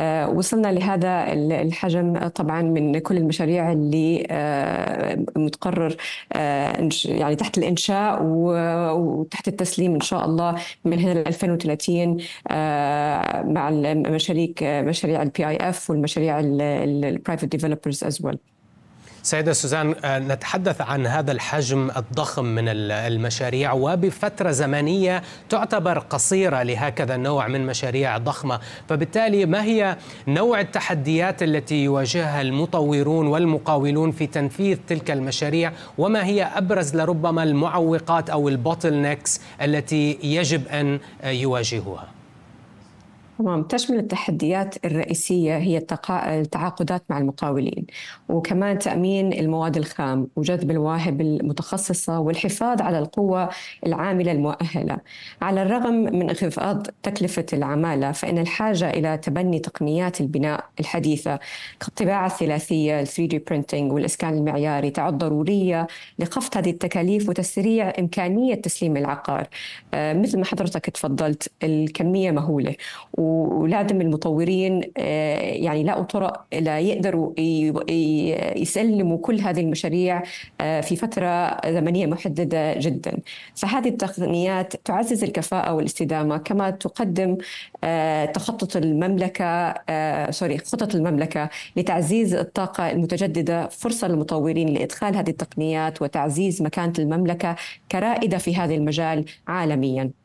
آه، وصلنا لهذا الحجم آه، طبعا من كل المشاريع اللي آه، متقرر يعني تحت الانشاء وتحت التسليم ان شاء الله من هنا ل 2030 مع مشاريع مشاريع البي اي اف والمشاريع البرايفت ديفلوبرز از ويل سيدة سوزان آه، نتحدث عن هذا الحجم الضخم من المشاريع وبفترة زمنية تعتبر قصيرة لهكذا النوع من مشاريع ضخمة فبالتالي ما هي نوع التحديات التي يواجهها المطورون والمقاولون في تنفيذ تلك المشاريع وما هي أبرز لربما المعوقات أو البوتل نيكس التي يجب أن آه، يواجهوها؟ تمام تشمل التحديات الرئيسية هي التقا... التعاقدات مع المقاولين وكمان تأمين المواد الخام وجذب الواهب المتخصصة والحفاظ على القوة العاملة المؤهلة على الرغم من انخفاض تكلفة العمالة فإن الحاجة إلى تبني تقنيات البناء الحديثة كالطباعة الثلاثية 3D printing والإسكان المعياري تعد ضرورية لخفض هذه التكاليف وتسريع إمكانية تسليم العقار آه، مثل ما حضرتك تفضلت الكمية مهولة ولازم المطورين آه، يعني يلاقوا طرق لا يقدروا يسلموا كل هذه المشاريع آه، في فترة زمنية محددة جدا فهذه التقنيات تعزز الكفاءة والاستدامة كما تقدم آه، تخطط المملكة سوري خطط المملكة لتعزيز الطاقة المتجددة فرصة للمطورين لإدخال هذه التقنيات وتعزيز مكانة المملكة كرائدة في هذا المجال عالمياً